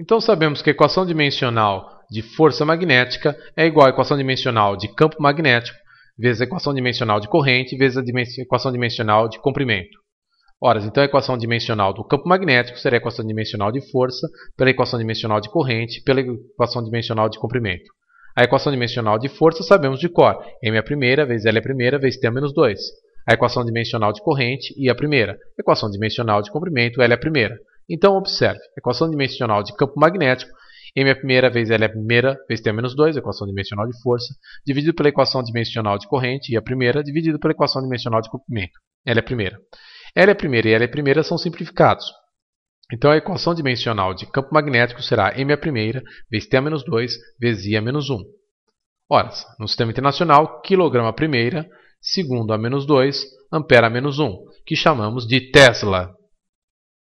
Então sabemos que a equação dimensional de força magnética é igual à equação dimensional de campo magnético vezes a equação dimensional de corrente vezes a equação dimensional de comprimento. Ora, então a equação dimensional do campo magnético será a equação dimensional de força pela equação dimensional de corrente pela equação dimensional de comprimento. A equação dimensional de força sabemos de cor, m é a primeira vezes l é a primeira vezes t é menos 2. A equação dimensional de corrente, I é a primeira. A equação dimensional de comprimento, L é a primeira. Então, observe, equação dimensional de campo magnético, M é a primeira vez L é a primeira vez T é menos 2, equação dimensional de força, dividido pela equação dimensional de corrente, e a primeira, dividido pela equação dimensional de comprimento, L é a primeira. L é a primeira e L é a primeira são simplificados. Então, a equação dimensional de campo magnético será M é a primeira vezes T a é menos 2 vezes I a é menos 1. Ora, no sistema internacional, quilograma a primeira, segundo a menos 2, ampere a menos 1, que chamamos de Tesla.